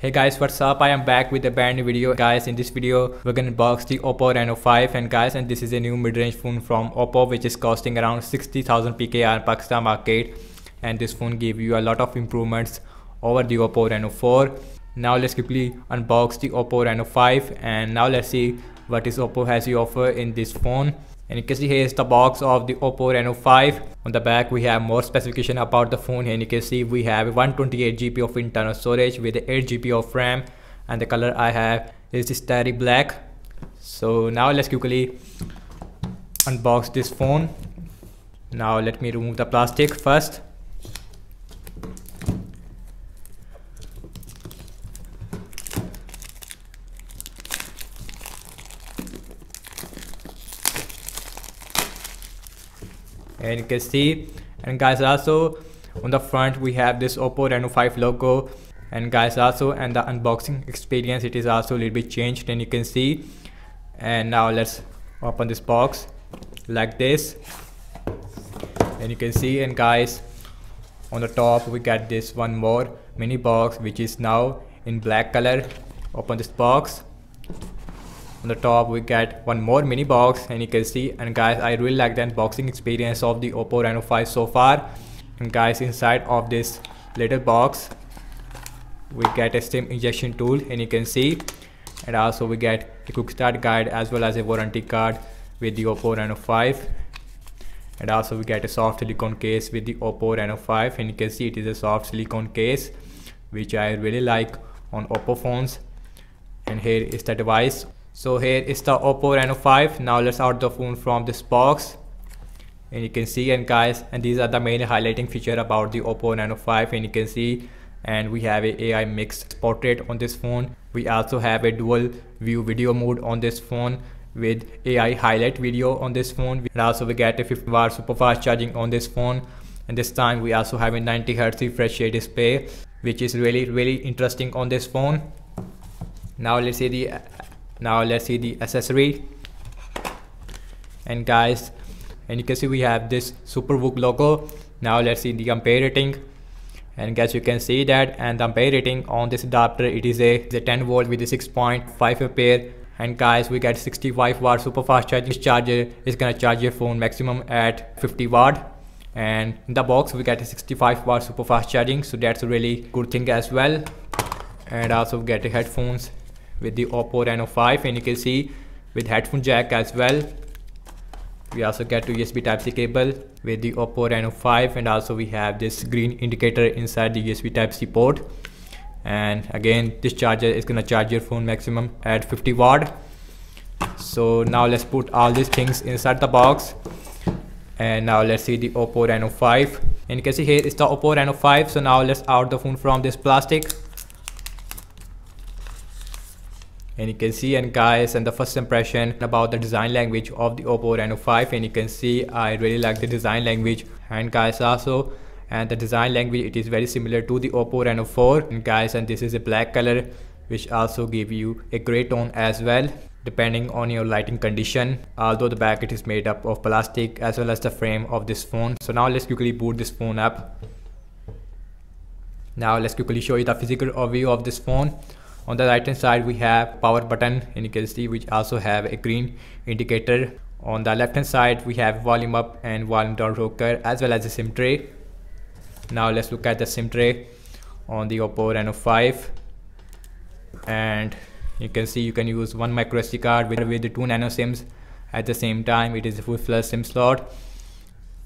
Hey guys what's up I am back with a brand new video guys in this video we're gonna unbox the Oppo Reno 5 and guys and this is a new mid-range phone from Oppo which is costing around 60,000 PKR Pakistan market and this phone gave you a lot of improvements over the Oppo Reno 4. Now let's quickly unbox the Oppo Reno 5 and now let's see what is Oppo has to offer in this phone and you can see here is the box of the Oppo Reno 5 on the back we have more specification about the phone and you can see we have 128GB of internal storage with 8GB of RAM and the color I have is this starry black so now let's quickly unbox this phone now let me remove the plastic first and you can see and guys also on the front we have this oppo reno 5 logo and guys also and the unboxing experience it is also a little bit changed and you can see and now let's open this box like this and you can see and guys on the top we got this one more mini box which is now in black color open this box on the top we get one more mini box and you can see and guys i really like the unboxing experience of the oppo reno 5 so far and guys inside of this little box we get a steam injection tool and you can see and also we get a quick start guide as well as a warranty card with the oppo reno 5 and also we get a soft silicone case with the oppo reno 5 and you can see it is a soft silicone case which i really like on oppo phones and here is the device so here is the Oppo Reno 5. Now let's out the phone from this box. And you can see and guys, and these are the main highlighting feature about the Oppo Reno 5 and you can see and we have a AI mixed portrait on this phone. We also have a dual view video mode on this phone with AI highlight video on this phone. And also we get a 50 watt super fast charging on this phone. And this time we also have a 90 Hz refresh rate display, which is really, really interesting on this phone. Now let's see the now let's see the accessory and guys and you can see we have this superbook logo now let's see the ampere rating and guys you can see that and the ampere rating on this adapter it is a, a 10 volt with a 6.5 ampere and guys we get 65 watt super fast charging this charger is gonna charge your phone maximum at 50 watt and in the box we get a 65 watt super fast charging so that's a really good thing as well and also get headphones with the Oppo Reno 5 and you can see with headphone jack as well we also get USB Type-C cable with the Oppo Reno 5 and also we have this green indicator inside the USB Type-C port and again this charger is gonna charge your phone maximum at 50 watt so now let's put all these things inside the box and now let's see the Oppo Reno 5 and you can see here is the Oppo Reno 5 so now let's out the phone from this plastic and you can see and guys and the first impression about the design language of the Oppo Reno 5 and you can see I really like the design language and guys also and the design language it is very similar to the Oppo Reno 4 and guys and this is a black color which also give you a gray tone as well depending on your lighting condition although the back it is made up of plastic as well as the frame of this phone so now let's quickly boot this phone up now let's quickly show you the physical overview of this phone on the right hand side we have power button and you can see which also have a green indicator on the left hand side we have volume up and volume down rocker as well as the sim tray now let's look at the sim tray on the oppo reno 5 and you can see you can use one micro sd card with, with the two nano sims at the same time it is a full flash sim slot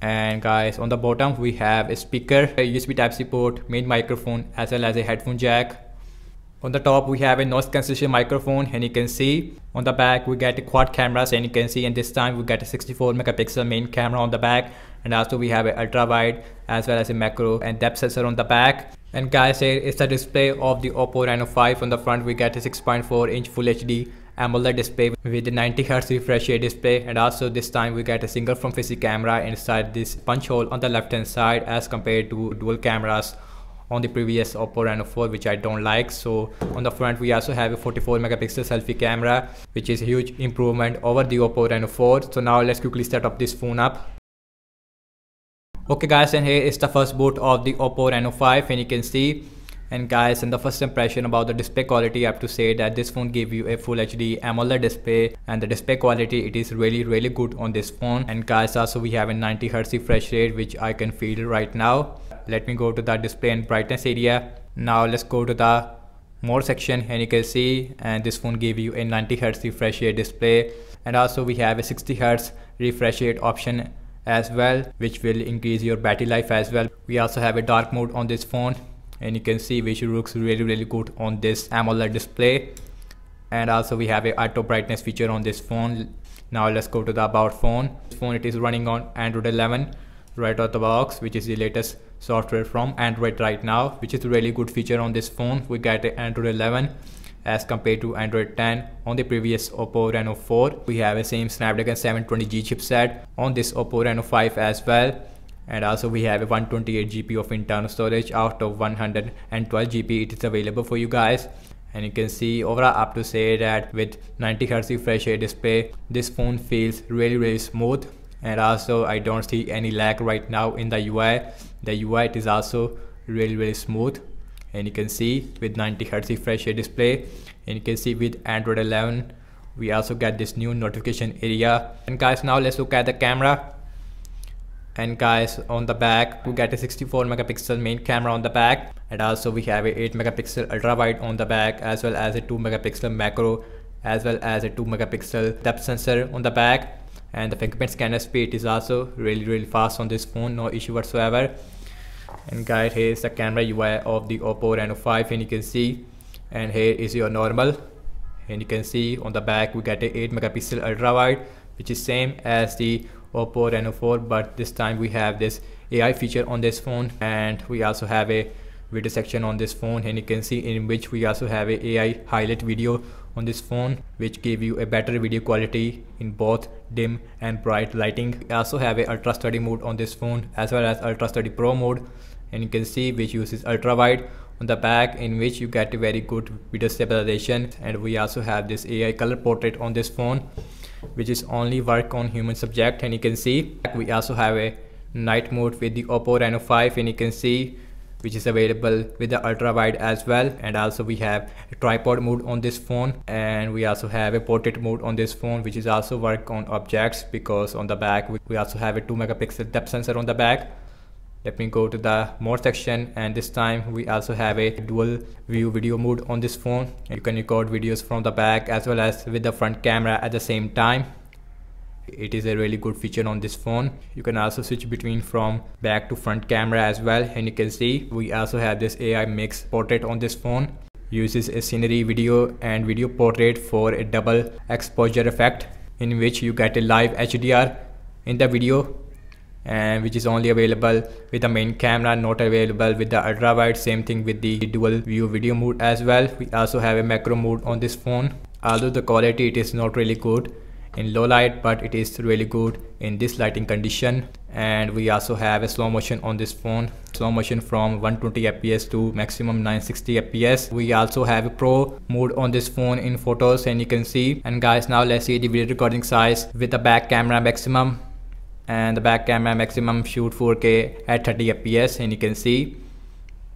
and guys on the bottom we have a speaker a usb type c port main microphone as well as a headphone jack on the top we have a noise cancellation microphone and you can see on the back we get quad cameras and you can see and this time we get a 64 megapixel main camera on the back and also we have an ultra wide as well as a macro and depth sensor on the back and guys here is the display of the Oppo Reno 5 on the front we get a 6.4 inch full HD AMOLED display with a 90Hz refresh rate display and also this time we get a single front facing camera inside this punch hole on the left hand side as compared to dual cameras on the previous Oppo Reno 4 which I don't like. So on the front we also have a 44 megapixel selfie camera which is a huge improvement over the Oppo Reno 4. So now let's quickly set up this phone up. Okay guys and here is the first boot of the Oppo Reno 5 and you can see and guys, in the first impression about the display quality, I have to say that this phone gave you a full HD AMOLED display and the display quality, it is really, really good on this phone. And guys, also we have a 90 Hz refresh rate, which I can feel right now. Let me go to the display and brightness area. Now let's go to the more section and you can see and this phone gave you a 90 Hz refresh rate display and also we have a 60 Hz refresh rate option as well which will increase your battery life as well. We also have a dark mode on this phone and you can see which looks really really good on this AMOLED display and also we have a auto brightness feature on this phone now let's go to the about phone this phone it is running on Android 11 right out the box which is the latest software from Android right now which is a really good feature on this phone we get Android 11 as compared to Android 10 on the previous Oppo Reno 4 we have a same Snapdragon 720G chipset on this Oppo Reno 5 as well and also we have a 128 GB of internal storage out of 112 GB it is available for you guys and you can see overall up to say that with 90 Hz refresh rate display this phone feels really really smooth and also I don't see any lag right now in the UI the UI it is also really really smooth and you can see with 90 Hz refresh rate display and you can see with Android 11 we also get this new notification area and guys now let's look at the camera and guys on the back we get a 64 megapixel main camera on the back and also we have a 8 megapixel ultra wide on the back as well as a 2 megapixel macro as well as a 2 megapixel depth sensor on the back and the fingerprint scanner speed is also really really fast on this phone no issue whatsoever and guys here is the camera UI of the Oppo Reno 5 and you can see and here is your normal and you can see on the back we get a 8 megapixel ultra wide which is same as the Oppo Reno 4 but this time we have this AI feature on this phone and we also have a video section on this phone and you can see in which we also have a AI highlight video on this phone which give you a better video quality in both dim and bright lighting. We also have a ultra study mode on this phone as well as ultra study pro mode and you can see which uses ultra wide on the back in which you get a very good video stabilization and we also have this AI color portrait on this phone which is only work on human subject and you can see we also have a night mode with the Oppo Reno 5 and you can see which is available with the ultra wide as well and also we have tripod mode on this phone and we also have a portrait mode on this phone which is also work on objects because on the back we also have a 2 megapixel depth sensor on the back let me go to the more section and this time we also have a dual view video mode on this phone you can record videos from the back as well as with the front camera at the same time it is a really good feature on this phone you can also switch between from back to front camera as well and you can see we also have this AI mix portrait on this phone uses a scenery video and video portrait for a double exposure effect in which you get a live HDR in the video and which is only available with the main camera not available with the ultra wide same thing with the dual view video mode as well we also have a macro mode on this phone although the quality it is not really good in low light but it is really good in this lighting condition and we also have a slow motion on this phone slow motion from 120 fps to maximum 960 fps we also have a pro mode on this phone in photos and you can see and guys now let's see the video recording size with the back camera maximum and the back camera maximum shoot 4k at 30 fps and you can see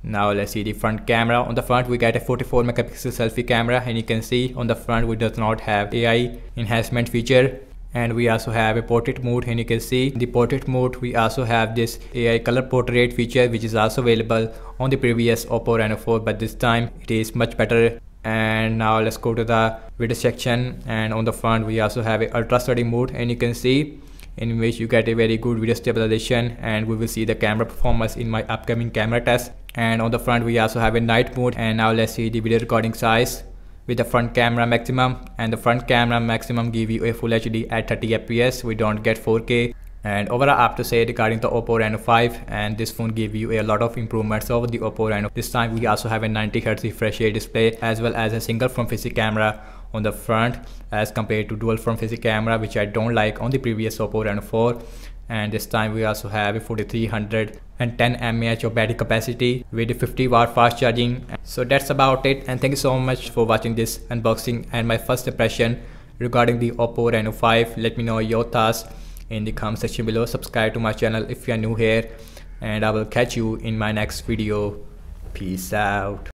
now let's see the front camera on the front we get a 44 megapixel selfie camera and you can see on the front we does not have ai enhancement feature and we also have a portrait mode and you can see in the portrait mode we also have this AI color portrait feature which is also available on the previous Oppo Reno 4 but this time it is much better and now let's go to the video section and on the front we also have a ultra study mode and you can see in which you get a very good video stabilization and we will see the camera performance in my upcoming camera test. And on the front we also have a night mode and now let's see the video recording size with the front camera maximum and the front camera maximum give you a full HD at 30 fps we don't get 4k and overall I have to say regarding the Oppo Reno 5 and this phone give you a lot of improvements over the Oppo Reno this time we also have a 90Hz refresh rate display as well as a single front facing camera on the front as compared to dual front facing camera which I don't like on the previous Oppo Reno 4 and this time we also have a 4310 mAh of battery capacity with 50 watt fast charging so that's about it and thank you so much for watching this unboxing and my first impression regarding the oppo reno 5 let me know your thoughts in the comment section below subscribe to my channel if you are new here and i will catch you in my next video peace out